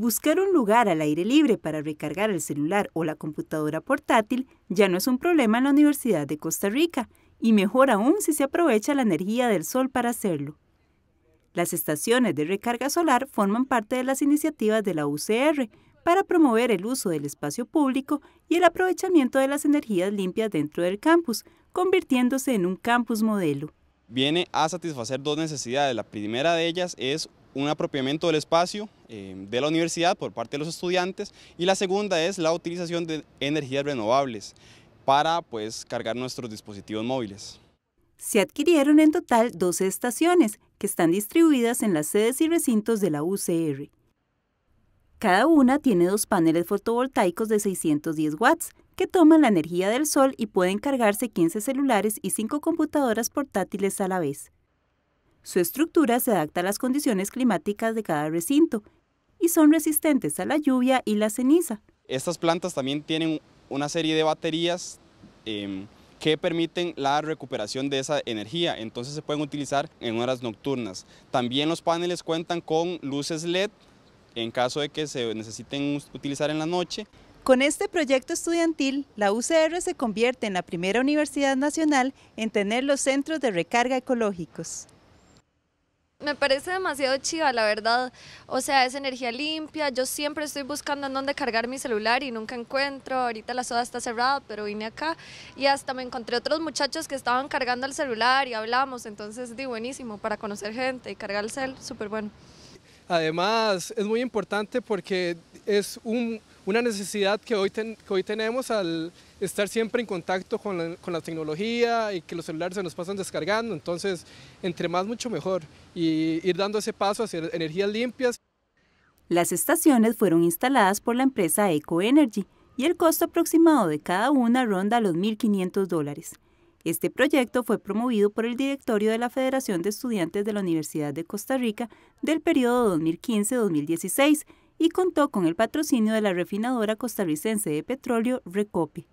Buscar un lugar al aire libre para recargar el celular o la computadora portátil ya no es un problema en la Universidad de Costa Rica, y mejor aún si se aprovecha la energía del sol para hacerlo. Las estaciones de recarga solar forman parte de las iniciativas de la UCR para promover el uso del espacio público y el aprovechamiento de las energías limpias dentro del campus, convirtiéndose en un campus modelo viene a satisfacer dos necesidades. La primera de ellas es un apropiamiento del espacio em, de la universidad por parte de los estudiantes y la segunda es la utilización de energías renovables para pues, cargar nuestros dispositivos móviles. Se adquirieron en total 12 estaciones que están distribuidas en las sedes y recintos de la UCR. Cada una tiene dos paneles fotovoltaicos de 610 watts que toman la energía del sol y pueden cargarse 15 celulares y 5 computadoras portátiles a la vez. Su estructura se adapta a las condiciones climáticas de cada recinto y son resistentes a la lluvia y la ceniza. Estas plantas también tienen una serie de baterías em, que permiten la recuperación de esa energía, entonces se pueden utilizar en horas nocturnas. También los paneles cuentan con luces LED en caso de que se necesiten utilizar en la noche. Con este proyecto estudiantil, la UCR se convierte en la primera universidad nacional en tener los centros de recarga ecológicos. Me parece demasiado chiva, la verdad. O sea, es energía limpia. Yo siempre estoy buscando en dónde cargar mi celular y nunca encuentro. Ahorita la soda está cerrada, pero vine acá y hasta me encontré otros muchachos que estaban cargando el celular y hablamos. Entonces, di buenísimo para conocer gente y cargar el cel, súper bueno. Además, es muy importante porque es una necesidad que hoy, tenemos al estar siempre en contacto con la, con la, tecnología y que los celulares se nos pasan descargando, entonces entre más mucho mejor y ir dando ese paso hacia energías limpias. Las estaciones fueron instaladas por la empresa EcoEnergy y el costo aproximado de cada una ronda los 1.500 dólares. Este proyecto fue promovido por el directorio de la Federación de Estudiantes de la Universidad de Costa Rica del periodo 2015-2016 y contó con el patrocinio de la refinadora costarricense de petróleo Recopi.